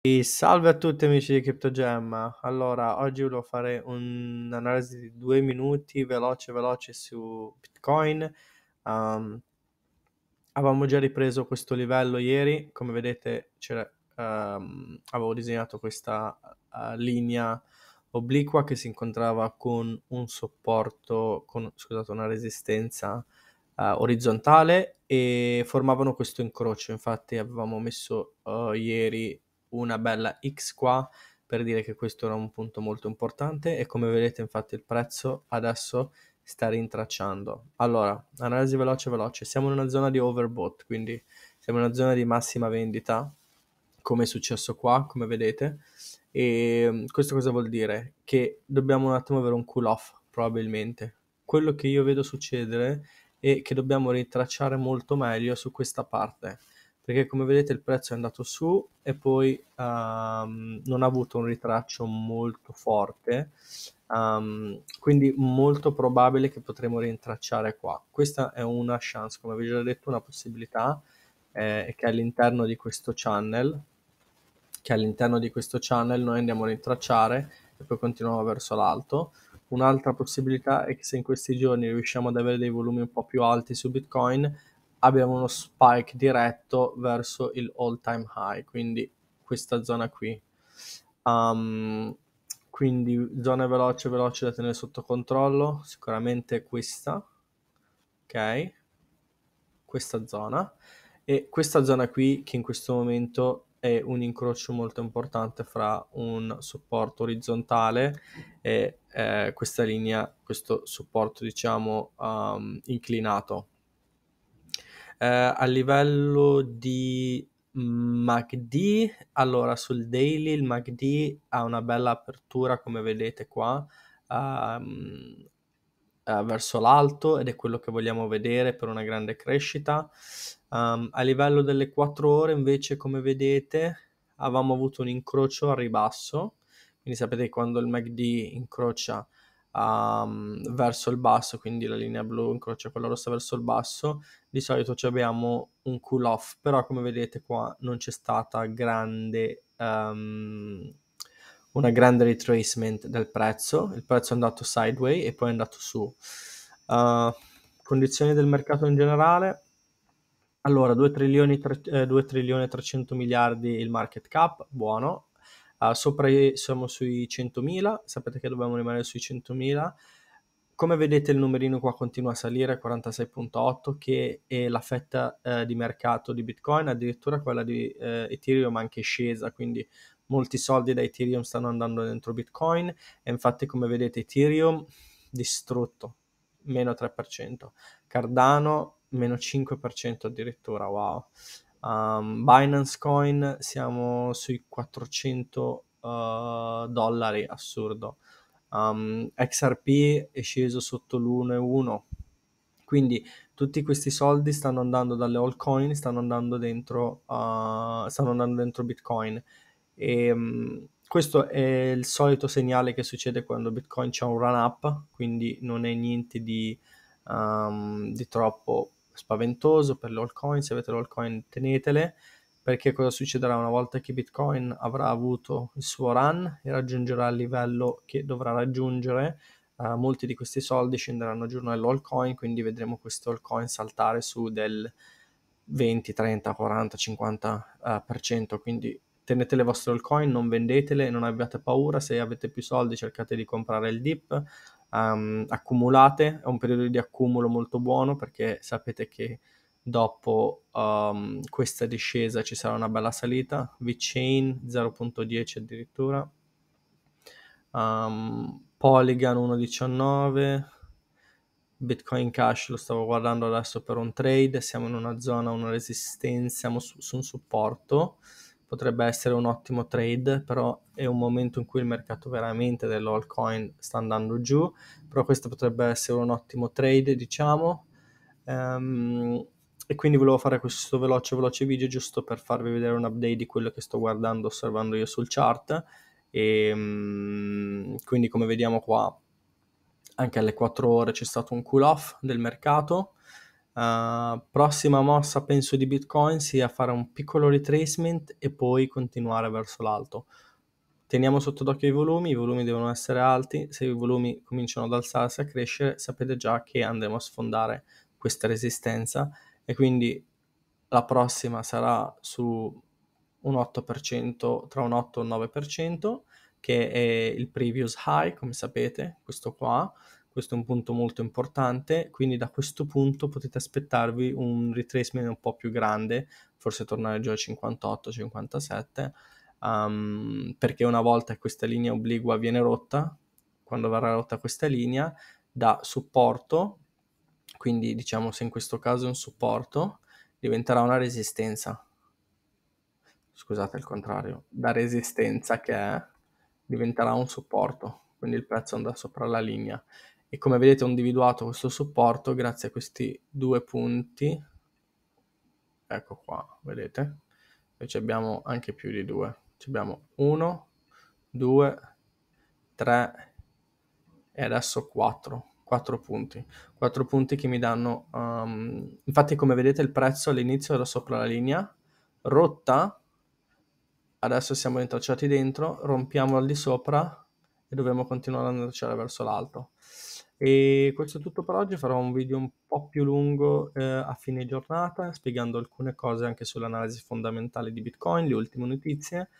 E salve a tutti amici di CryptoGem. Allora, oggi volevo fare un'analisi di due minuti veloce veloce su Bitcoin. Um, avevamo già ripreso questo livello ieri, come vedete um, avevo disegnato questa uh, linea obliqua che si incontrava con un supporto, con, scusate, una resistenza Uh, orizzontale e formavano questo incrocio. Infatti, avevamo messo uh, ieri una bella X qua per dire che questo era un punto molto importante e come vedete infatti il prezzo adesso sta rintracciando. Allora, analisi veloce veloce, siamo in una zona di overbought, quindi siamo in una zona di massima vendita, come è successo qua, come vedete, e mm, questo cosa vuol dire? Che dobbiamo un attimo avere un cool off, probabilmente. Quello che io vedo succedere è che dobbiamo rintracciare molto meglio su questa parte perché come vedete il prezzo è andato su e poi um, non ha avuto un ritraccio molto forte um, quindi molto probabile che potremo rintracciare qua questa è una chance come vi ho già detto una possibilità eh, che all'interno di questo channel che all'interno di questo channel noi andiamo a rintracciare e poi continuiamo verso l'alto un'altra possibilità è che se in questi giorni riusciamo ad avere dei volumi un po' più alti su bitcoin abbiamo uno spike diretto verso il all time high, quindi questa zona qui. Um, quindi zona veloce, veloce da tenere sotto controllo, sicuramente questa, ok? Questa zona e questa zona qui che in questo momento è un incrocio molto importante fra un supporto orizzontale e eh, questa linea, questo supporto diciamo um, inclinato, eh, a livello di MACD, allora sul daily il MACD ha una bella apertura come vedete qua ehm, eh, verso l'alto ed è quello che vogliamo vedere per una grande crescita. Um, a livello delle 4 ore invece come vedete avevamo avuto un incrocio al ribasso, quindi sapete che quando il MACD incrocia um, verso il basso, quindi la linea blu incrocia quella rossa verso il basso, di solito abbiamo un cool off, però come vedete qua non c'è stata grande, um, una grande retracement del prezzo, il prezzo è andato sideways e poi è andato su. Uh, condizioni del mercato in generale, allora, 2 trilioni, eh, 2 trilioni e 300 miliardi il market cap, buono, Uh, sopra siamo sui 100.000, sapete che dobbiamo rimanere sui 100.000. Come vedete il numerino qua continua a salire, 46.8, che è la fetta eh, di mercato di Bitcoin, addirittura quella di eh, Ethereum anche scesa, quindi molti soldi da Ethereum stanno andando dentro Bitcoin e infatti come vedete Ethereum distrutto, meno 3%, Cardano meno 5% addirittura, wow. Um, Binance Coin siamo sui 400 uh, eh, dollari, assurdo. Um, ehm, XRP è sceso sotto l'1,1. Quindi tutti questi soldi stanno andando dalle altcoin, stanno andando dentro, uh, stanno andando dentro Bitcoin. E, um, questo è il solito segnale che succede quando Bitcoin c'è un run up, quindi non è niente di, um, di troppo spaventoso per le altcoin, se avete le altcoin tenetele, perché cosa succederà una volta che Bitcoin avrà avuto il suo run e raggiungerà il livello che dovrà raggiungere, uh, molti di questi soldi scenderanno giorno all'altcoin, quindi vedremo questo altcoin saltare su del 20, 30, 40, 50%, uh, quindi tenete le vostre altcoin, non vendetele, non abbiate paura, se avete più soldi cercate di comprare il dip, um, accumulate, è un periodo di accumulo molto buono perché sapete che dopo um, questa discesa ci sarà una bella salita, VeChain 0.10 addirittura, um, Polygon 1.19, Bitcoin Cash lo stavo guardando adesso per un trade, siamo in una zona, una resistenza, siamo su, su un supporto, potrebbe essere un ottimo trade, però è un momento in cui il mercato veramente dell'altcoin sta andando giù, però questo potrebbe essere un ottimo trade, diciamo. Um, e quindi volevo fare questo veloce veloce video giusto per farvi vedere un update di quello che sto guardando, osservando io sul chart. E um, quindi come vediamo qua, anche alle 4 ore c'è stato un cool off del mercato Uh, prossima mossa penso di Bitcoin sia fare un piccolo retracement e poi continuare verso l'alto. Teniamo sotto d'occhio i volumi, i volumi devono essere alti, se i volumi cominciano ad alzarsi, a crescere, sapete già che andremo a sfondare questa resistenza e quindi la prossima sarà su un 8%, tra un 8 e un 9%, che è il previous high, come sapete, questo qua, questo è un punto molto importante, quindi da questo punto potete aspettarvi un retracement un po' più grande, forse tornare giù a 58-57, um, ehm, perché una volta questa linea obliqua viene rotta, quando verrà rotta questa linea, da supporto, quindi diciamo se in questo caso è un supporto, diventerà una resistenza. Scusate, il contrario, da resistenza che è, diventerà un supporto, quindi il prezzo andrà sopra la linea e come vedete ho individuato questo supporto grazie a questi due punti ecco qua vedete noi abbiamo anche più di due ci abbiamo 1 2 3 e adesso 4 4 punti 4 punti che mi danno um, infatti come vedete il prezzo all'inizio era sopra la linea rotta adesso siamo intracciati dentro rompiamo al di sopra e dovremo continuare ad andare verso l'alto e questo è tutto per oggi, farò un video un po' più lungo eh, a fine giornata spiegando alcune cose anche sull'analisi fondamentale di Bitcoin, le ultime notizie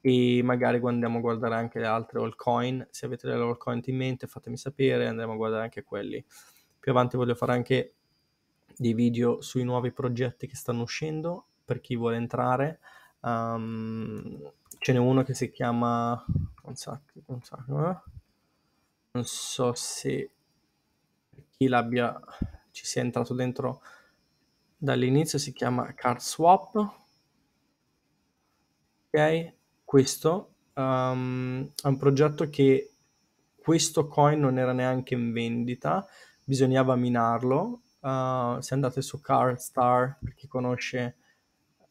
e magari andiamo a guardare anche le altre altcoin, se avete le altcoin in mente fatemi sapere, andremo a guardare anche quelli. Più avanti voglio fare anche dei video sui nuovi progetti che stanno uscendo per chi vuole entrare. Um, ce n'è uno che si chiama... Un sacco, un sacco, eh? non so se chi l'abbia ci sia entrato dentro dall'inizio si chiama card swap ok questo um, è un progetto che questo coin non era neanche in vendita bisognava minarlo uh, se andate su cardstar per chi conosce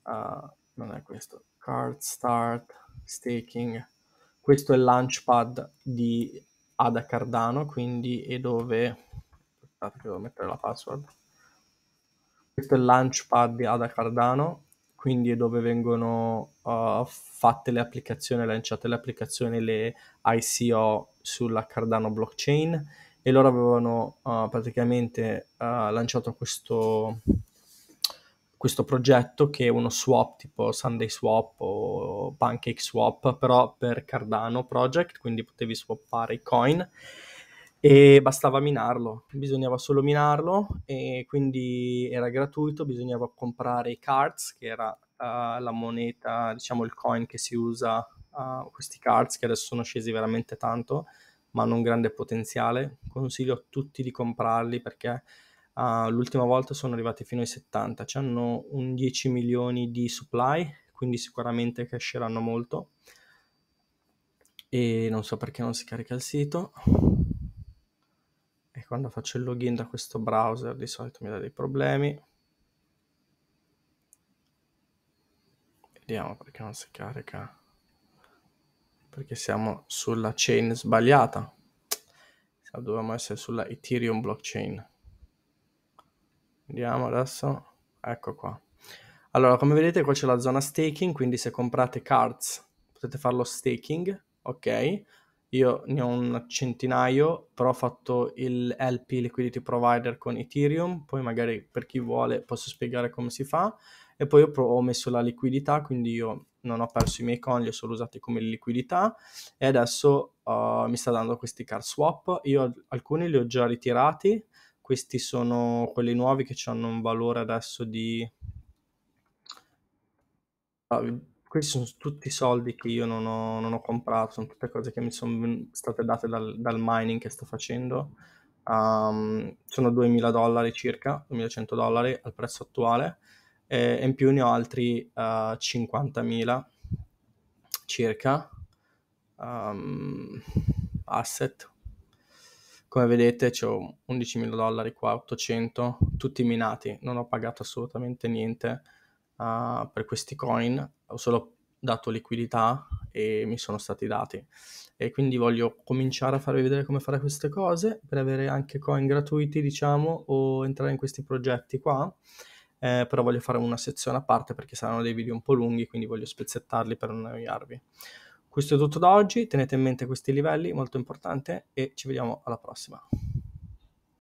uh, non è questo cardstart staking questo è il launchpad di Ada Cardano, quindi e dove... Aspettate che devo mettere la password. Questo è il launchpad di Ada Cardano, quindi è dove vengono uh, fatte le applicazioni, lanciate le applicazioni, le ICO sulla Cardano blockchain e loro avevano uh, praticamente uh, lanciato questo, questo progetto che è uno swap tipo Sunday Swap o Pancake Swap, però per Cardano Project, quindi potevi swappare i coin e bastava minarlo, bisognava solo minarlo e quindi era gratuito, bisognava comprare i cards che era uh, la moneta, diciamo il coin che si usa, uh, questi cards che adesso sono scesi veramente tanto ma hanno un grande potenziale, consiglio a tutti di comprarli perché uh, l'ultima volta sono arrivati fino ai 70, cioè hanno un 10 milioni di supply, quindi sicuramente cresceranno molto. E non so perché non si carica il sito. E quando faccio il login da questo browser di solito mi dà dei problemi. Vediamo perché non si carica. Perché siamo sulla chain sbagliata. Dovevamo essere sulla Ethereum blockchain. Vediamo adesso. Ecco qua. Allora, come vedete qua c'è la zona staking, quindi se comprate cards potete farlo staking, ok? Io ne ho un centinaio, però ho fatto il LP Liquidity Provider con Ethereum, poi magari per chi vuole posso spiegare come si fa, e poi ho, messo la liquidità, quindi io non ho perso i miei coin, li ho solo usati come liquidità, e adesso uh, mi sta dando questi card swap, io alcuni li ho già ritirati, questi sono quelli nuovi che hanno un valore adesso di... Ah, questi sono tutti i soldi che io non ho, non ho comprato, sono tutte cose che mi sono state date dal, dal mining che sto facendo. Um, sono 2.000 dollari circa, 2.100 dollari al prezzo attuale e in più ne ho altri uh, 50.000 circa um, asset come vedete ho 11.000 dollari qua, 800, tutti minati, non ho pagato assolutamente niente uh, per questi coin, ho solo dato liquidità e mi sono stati dati. E quindi voglio cominciare a farvi vedere come fare queste cose per avere anche coin gratuiti, diciamo, o entrare in questi progetti qua. Eh, però voglio fare una sezione a parte perché saranno dei video un po' lunghi, quindi voglio spezzettarli per non annoiarvi. Questo è tutto da oggi, tenete in mente questi livelli, molto importante, e ci vediamo alla prossima.